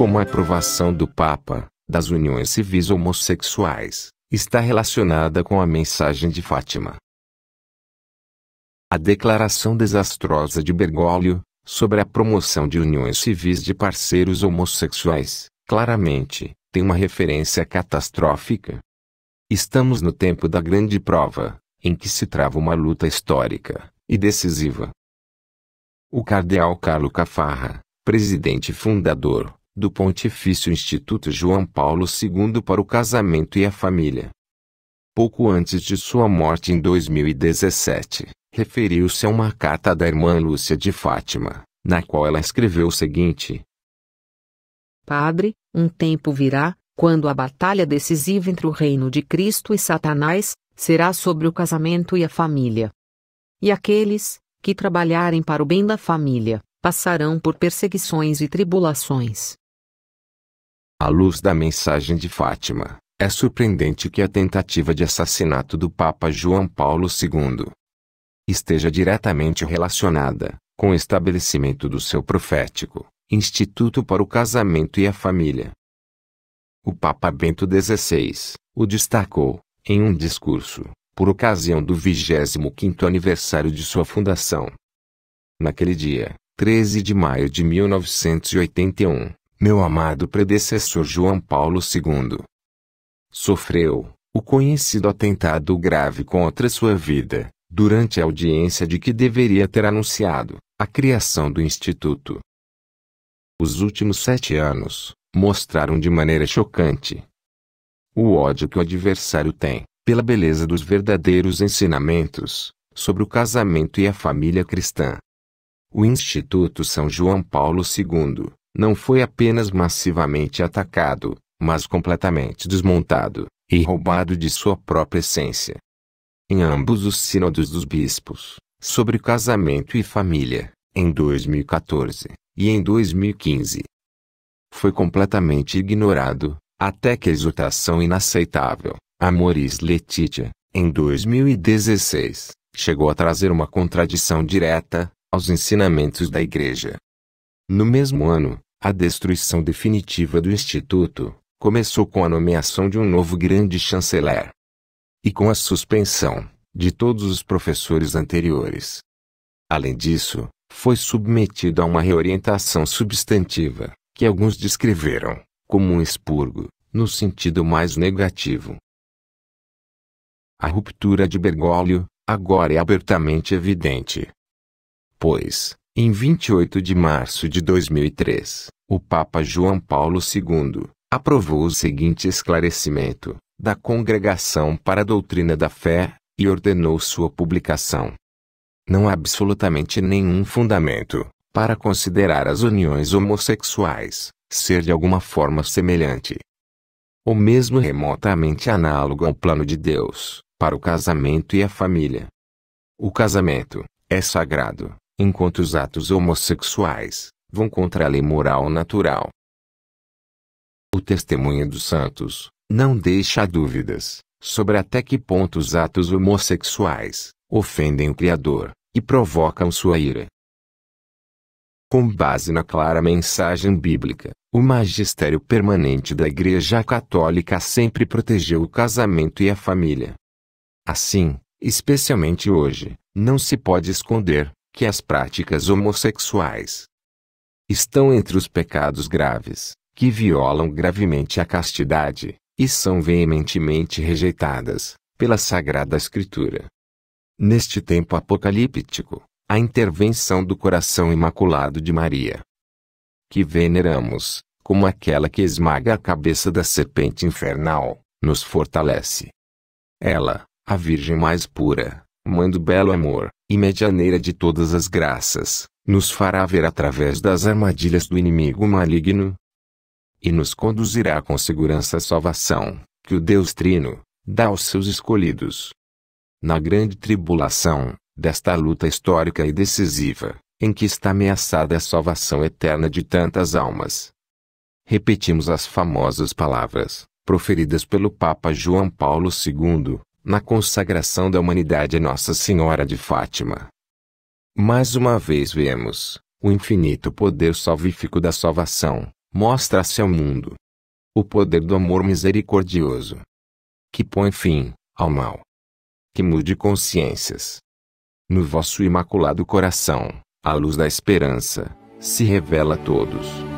como a aprovação do Papa, das uniões civis homossexuais, está relacionada com a mensagem de Fátima. A declaração desastrosa de Bergoglio, sobre a promoção de uniões civis de parceiros homossexuais, claramente, tem uma referência catastrófica. Estamos no tempo da grande prova, em que se trava uma luta histórica e decisiva. O cardeal Carlo Cafarra, presidente fundador, do Pontifício Instituto João Paulo II para o casamento e a família. Pouco antes de sua morte em 2017, referiu-se a uma carta da irmã Lúcia de Fátima, na qual ela escreveu o seguinte: Padre, um tempo virá, quando a batalha decisiva entre o reino de Cristo e Satanás será sobre o casamento e a família. E aqueles que trabalharem para o bem da família passarão por perseguições e tribulações. À luz da mensagem de Fátima, é surpreendente que a tentativa de assassinato do Papa João Paulo II esteja diretamente relacionada com o estabelecimento do seu profético Instituto para o Casamento e a Família. O Papa Bento XVI o destacou em um discurso por ocasião do 25º aniversário de sua fundação. Naquele dia, 13 de maio de 1981, meu amado predecessor João Paulo II, sofreu o conhecido atentado grave contra sua vida, durante a audiência de que deveria ter anunciado a criação do Instituto. Os últimos sete anos mostraram de maneira chocante o ódio que o adversário tem pela beleza dos verdadeiros ensinamentos sobre o casamento e a família cristã. O Instituto São João Paulo II não foi apenas massivamente atacado, mas completamente desmontado e roubado de sua própria essência. Em ambos os sínodos dos bispos, sobre casamento e família, em 2014 e em 2015, foi completamente ignorado, até que a exortação inaceitável, Amoris Letitia, em 2016, chegou a trazer uma contradição direta aos ensinamentos da Igreja. No mesmo ano, a destruição definitiva do Instituto começou com a nomeação de um novo grande chanceler e com a suspensão de todos os professores anteriores. Além disso, foi submetido a uma reorientação substantiva, que alguns descreveram como um expurgo, no sentido mais negativo. A ruptura de Bergoglio agora é abertamente evidente. Pois, em 28 de março de 2003, o Papa João Paulo II aprovou o seguinte esclarecimento da Congregação para a Doutrina da Fé e ordenou sua publicação. Não há absolutamente nenhum fundamento para considerar as uniões homossexuais ser de alguma forma semelhante ou mesmo remotamente análogo ao plano de Deus para o casamento e a família. O casamento é sagrado enquanto os atos homossexuais vão contra a lei moral natural. O testemunho dos santos não deixa dúvidas sobre até que ponto os atos homossexuais ofendem o Criador e provocam sua ira. Com base na clara mensagem bíblica, o magistério permanente da Igreja Católica sempre protegeu o casamento e a família. Assim, especialmente hoje, não se pode esconder que as práticas homossexuais estão entre os pecados graves, que violam gravemente a castidade, e são veementemente rejeitadas pela Sagrada Escritura. Neste tempo apocalíptico, a intervenção do coração imaculado de Maria, que veneramos, como aquela que esmaga a cabeça da serpente infernal, nos fortalece. Ela, a Virgem mais pura, mãe do belo amor, e medianeira de todas as graças, nos fará ver através das armadilhas do inimigo maligno e nos conduzirá com segurança à salvação, que o Deus Trino dá aos seus escolhidos. Na grande tribulação, desta luta histórica e decisiva, em que está ameaçada a salvação eterna de tantas almas. Repetimos as famosas palavras proferidas pelo Papa João Paulo II, na consagração da humanidade a Nossa Senhora de Fátima. Mais uma vez vemos, o infinito poder salvífico da salvação, mostra-se ao mundo. O poder do amor misericordioso. Que põe fim, ao mal. Que mude consciências. No vosso imaculado coração, a luz da esperança, se revela a todos.